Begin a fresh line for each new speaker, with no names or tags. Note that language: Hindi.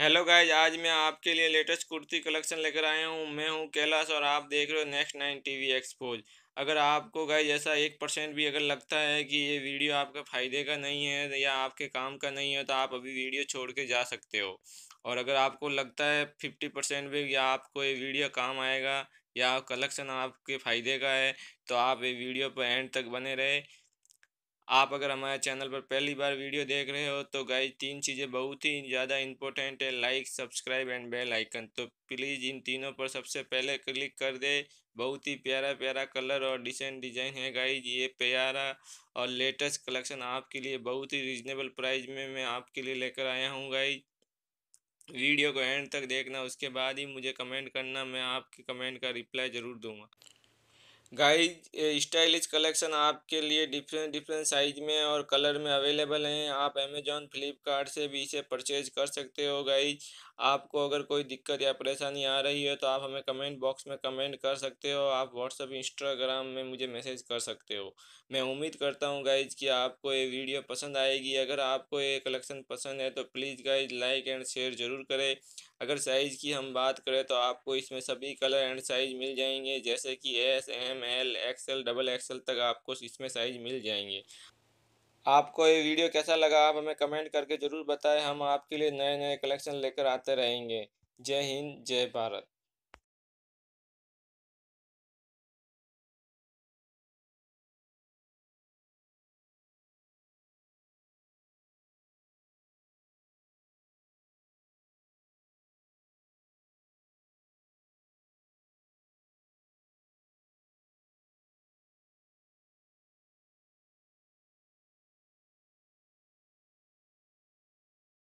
हेलो गाइज आज मैं आपके लिए लेटेस्ट कुर्ती कलेक्शन लेकर आया हूँ मैं हूँ कैलाश और आप देख रहे हो नेक्स्ट नाइन टीवी एक्सपोज अगर आपको गाइज ऐसा एक परसेंट भी अगर लगता है कि ये वीडियो आपका फ़ायदे का नहीं है या आपके काम का नहीं है तो आप अभी वीडियो छोड़ के जा सकते हो और अगर आपको लगता है फिफ्टी परसेंट भी या आपको ये वीडियो काम आएगा या कलेक्शन आपके फ़ायदे का है तो आप ये वीडियो पर एंड तक बने रहे आप अगर हमारे चैनल पर पहली बार वीडियो देख रहे हो तो गाइज तीन चीज़ें बहुत ही ज़्यादा इंपॉर्टेंट है like subscribe and bell icon तो प्लीज़ इन तीनों पर सबसे पहले क्लिक कर दे बहुत ही प्यारा प्यारा कलर और डिसेंट डिजाइन है गाइज ये प्यारा और लेटेस्ट कलेक्शन आपके लिए बहुत ही रिजनेबल प्राइस में मैं आपके लिए लेकर आया हूँ गाइज वीडियो को एंड तक देखना उसके बाद ही मुझे कमेंट करना मैं आपके कमेंट का रिप्लाई ज़रूर दूंगा गाइज स्टाइलिश कलेक्शन आपके लिए डिफरेंट डिफरेंट साइज में और कलर में अवेलेबल हैं आप अमेजोन फ्लिपकार्ट से भी इसे परचेज कर सकते हो गाइज आपको अगर कोई दिक्कत या परेशानी आ रही है तो आप हमें कमेंट बॉक्स में कमेंट कर सकते हो आप व्हाट्सअप इंस्टाग्राम में मुझे मैसेज कर सकते हो मैं उम्मीद करता हूँ गाइज कि आपको ये वीडियो पसंद आएगी अगर आपको ये कलेक्शन पसंद है तो please guys like and share ज़रूर करें अगर साइज़ की हम बात करें तो आपको इसमें सभी कलर एंड साइज़ मिल जाएंगे जैसे कि S M L XL double XL तक आपको इसमें साइज़ मिल जाएंगे आपको ये वीडियो कैसा लगा आप हमें कमेंट करके ज़रूर बताएं हम आपके लिए नए नए कलेक्शन लेकर आते रहेंगे जय हिंद जय भारत